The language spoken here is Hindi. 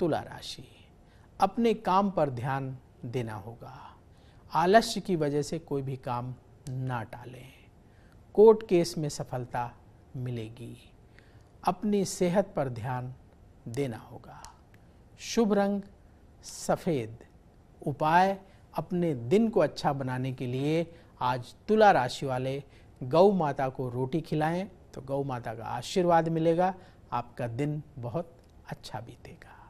तुला राशि अपने काम पर ध्यान देना होगा आलस्य की वजह से कोई भी काम ना टालें कोर्ट केस में सफलता मिलेगी अपनी सेहत पर ध्यान देना होगा शुभ रंग सफ़ेद उपाय अपने दिन को अच्छा बनाने के लिए आज तुला राशि वाले गौ माता को रोटी खिलाएं तो गौ माता का आशीर्वाद मिलेगा आपका दिन बहुत अच्छा बीतेगा